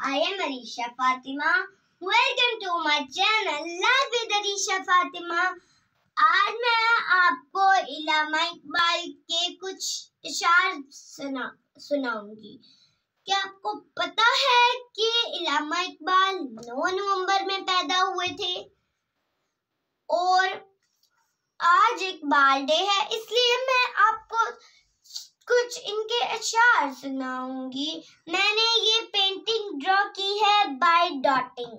I am Arisha Fatima. Welcome to my channel Love with Arisha Fatima. आज मैं आपको इलामा इकबाल के कुछ इशार सुना सुनाऊंगी क्या आपको पता है कि इलामा इकबाल 9 नवंबर में पैदा हुए थे और आज इकबाल डे है इसलिए मैं आपको कुछ इनके अशार सुनाऊंगी मैंने ये ड्रॉ की है बाय डॉटिंग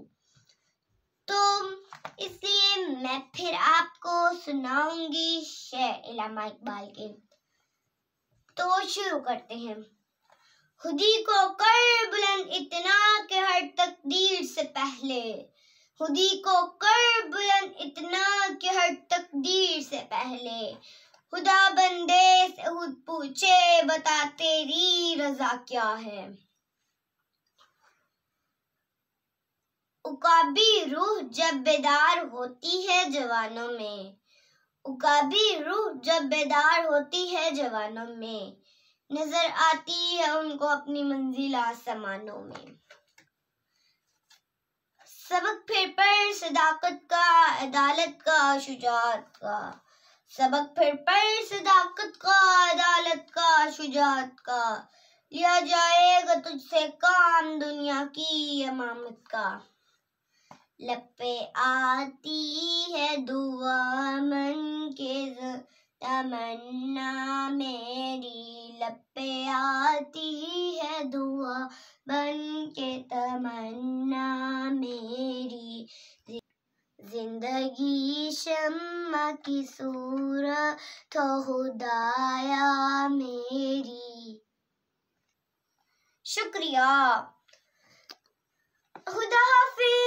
तो इसलिए मैं फिर आपको सुनाऊंगी शेर इलामा इकबाल के तो शुरू करते हैं खुदी को कर बुलंद इतना के हर तकदीर से पहले खुदी को कर बुलंद इतना के हर तकदीर से पहले खुदा बंदे से खुद पूछे बता तेरी रजा क्या है उकाबी रूह जब बेदार होती है जवानों में उकाबी रूह जब बेदार होती है जवानों में नजर आती है उनको अपनी मंजिल आसमानों में सबक फिर पर सदाकत का अदालत का शुजात का सबक फिर पर सदाकत का अदालत का शुजात का लिया जाएगा तुझसे काम दुनिया की अमामत का लपे आती है दुआ मन के तमन्ना मेरी लपे आती है दुआ बन के तमन्ना मेरी जिंदगी शम्मा की सूर तो हुदाया मेरी शुक्रिया खुदा हाफिज